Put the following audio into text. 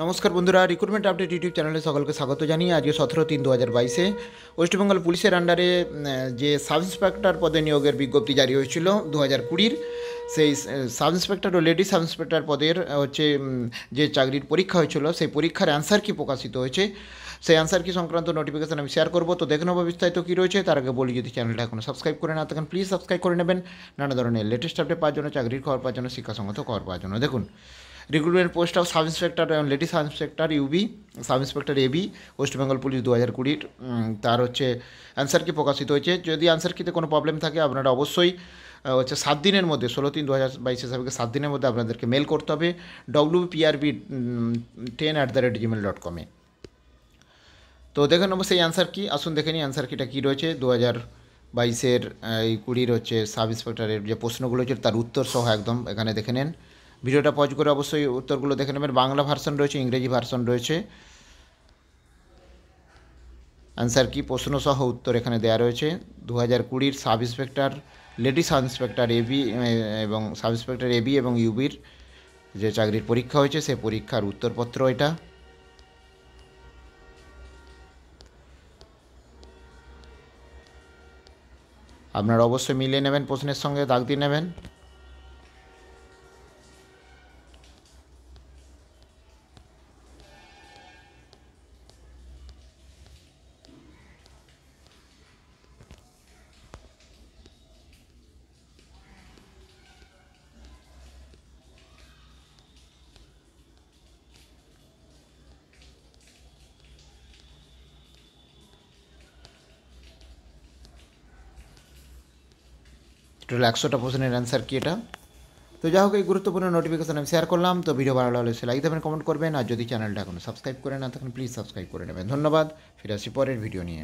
নমস্কার বন্ধুরা recruitment update YouTube চ্যানেলে সকলকে স্বাগত জানিয়ে আজকে সতেরো তিন দু হাজার বাইশে ওয়েস্টবেঙ্গল পুলিশের আন্ডারে যে সাব ইন্সপেক্টর পদে নিয়োগের বিজ্ঞপ্তি জারি হয়েছিল দু হাজার কুড়ির সেই সাব ইন্সপেক্টর ও লেডি সাব ইন্সপেক্টর পদের হচ্ছে যে চাকরির পরীক্ষা হয়েছিল সেই পরীক্ষার অ্যান্সার কি প্রকাশিত হয়েছে সেই অ্যান্সার কি সংক্রান্ত নোটিফিকেশান আমি শেয়ার করবো তো দেখে নেবো বিস্তারিত কী রয়েছে তার আগে বলি যদি চ্যানেলটা এখন সাবস্ক্রাইব করে না থাকেন প্লিজ সাবস্ক্রাইব করে নেবেন নানা ধরনের লেটেস্ট আপডেট পাওয়ার জন্য চাকরির খবর পাওয়ার জন্য শিক্ষাসঙ্গত খবর পাওয়ার জন্য দেখুন recruitment post of sub inspector এবং lady sub inspector UB sub inspector AB West Bengal police দু হাজার কুড়ির তার হচ্ছে অ্যান্সার কি প্রকাশিত হয়েছে যদি অ্যান্সার কিতে কোনো প্রবলেম থাকে আপনারা অবশ্যই হচ্ছে সাত দিনের মধ্যে ষোলো তিন দু হাজার বাইশে সাবেকে সাত দিনের মধ্যে আপনাদেরকে মেল করতে হবে W PRB ten at the rate Gmail dot কমে তো দেখে নেবো সেই অ্যান্সার কি আসুন দেখে নিই অ্যান্সার কিটা কী রয়েছে দু হাজার বাইশের এই কুড়ির হচ্ছে সাব ইন্সপেক্টরের যে প্রশ্নগুলো হচ্ছে তার উত্তর সহ একদম এখানে দেখে নেন ভিডিওটা পজ করে অবশ্যই উত্তরগুলো দেখে নেবেন বাংলা ভার্সন রয়েছে ইংরেজি ভার্সন রয়েছে অ্যান্সার কি প্রশ্নসহ উত্তর এখানে দেওয়া রয়েছে দু হাজার কুড়ির sub inspector lady sub inspector AB এবং সাব ইন্সপেক্টর এবি এবং ইউবির যে চাকরির পরীক্ষা হয়েছে সে পরীক্ষার উত্তরপত্র এটা আপনারা অবশ্যই মিলিয়ে নেবেন প্রশ্নের সঙ্গে দাগ দিয়ে নেবেন টোটাল একশোটা প্রশ্নের অ্যান্সার কি এটা তো যাই হোক এই গুরুত্বপূর্ণ নোটিফিকেশন আমি শেয়ার করলাম তো ভিডিও ভালো লাগলে সে লাইক দেবেন কমেন্ট করবেন আর যদি চ্যানেলটা এখন সাবস্ক্রাইব করে না থাকেন প্লিজ সাবস্ক্রাইব করে নেবেন ধন্যবাদ ফিরে আসি পরের ভিডিও নিয়ে